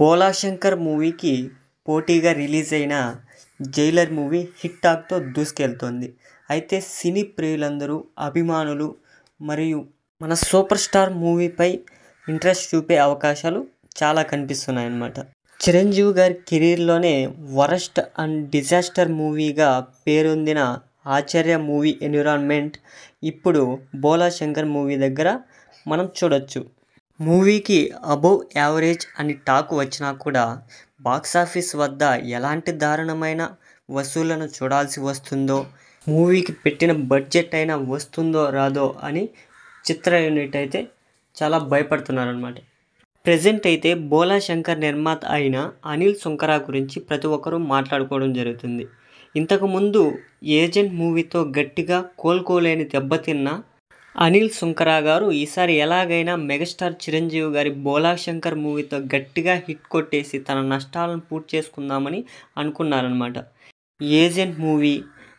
బోలాశంకర్ మూవీకి పోటీగా రిలీజ్ అయిన జైలర్ మూవీ హిట్ టాక్తో దూసుకెళ్తోంది అయితే సినీ ప్రియులందరూ అభిమానులు మరియు మన సూపర్ స్టార్ మూవీపై ఇంట్రెస్ట్ చూపే అవకాశాలు చాలా కనిపిస్తున్నాయి అన్నమాట చిరంజీవి గారి కెరీర్లోనే వరస్ట్ అండ్ డిజాస్టర్ మూవీగా పేరొందిన ఆచార్య మూవీ ఎన్విరాన్మెంట్ ఇప్పుడు బోలాశంకర్ మూవీ దగ్గర మనం చూడొచ్చు మూవీకి అబోవ్ యావరేజ్ అని టాక్ వచ్చినా కూడా బాక్సాఫీస్ వద్ద ఎలాంటి దారుణమైన వసూళ్లను చూడాల్సి వస్తుందో మూవీకి పెట్టిన బడ్జెట్ అయినా వస్తుందో రాదో అని చిత్ర యూనిట్ అయితే చాలా భయపడుతున్నారనమాట ప్రజెంట్ అయితే బోలా శంకర్ నిర్మాత అయిన అనిల్ సుంకరా గురించి ప్రతి ఒక్కరూ మాట్లాడుకోవడం జరుగుతుంది ఇంతకుముందు ఏజెంట్ మూవీతో గట్టిగా కోలుకోలేని దెబ్బతిన్న అనిల్ సుంకరా గారు ఈసారి ఎలాగైనా మెగాస్టార్ చిరంజీవి గారి బోలా శంకర్ మూవీతో గట్టిగా హిట్ కొట్టేసి తన నష్టాలను పూర్తి చేసుకుందామని అనుకున్నారనమాట ఏజెంట్ మూవీ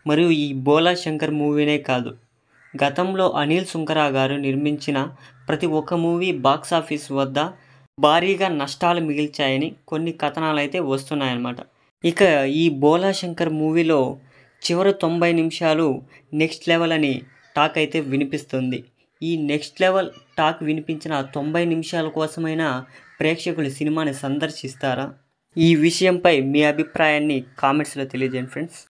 మరియు ఈ బోలా శంకర్ మూవీనే కాదు గతంలో అనిల్ సుంకరా గారు నిర్మించిన ప్రతి ఒక్క మూవీ బాక్సాఫీస్ వద్ద భారీగా నష్టాలు మిగిల్చాయని కొన్ని కథనాలు అయితే వస్తున్నాయన్నమాట ఇక ఈ బోలా శంకర్ మూవీలో చివరి తొంభై నిమిషాలు నెక్స్ట్ లెవెల్ అని టాక్ అయితే వినిపిస్తుంది ఈ నెక్స్ట్ లెవెల్ టాక్ వినిపించిన తొంభై నిమిషాల కోసమైనా ప్రేక్షకులు సినిమాని సందర్శిస్తారా ఈ విషయంపై మీ అభిప్రాయాన్ని కామెంట్స్లో తెలియజేయండి ఫ్రెండ్స్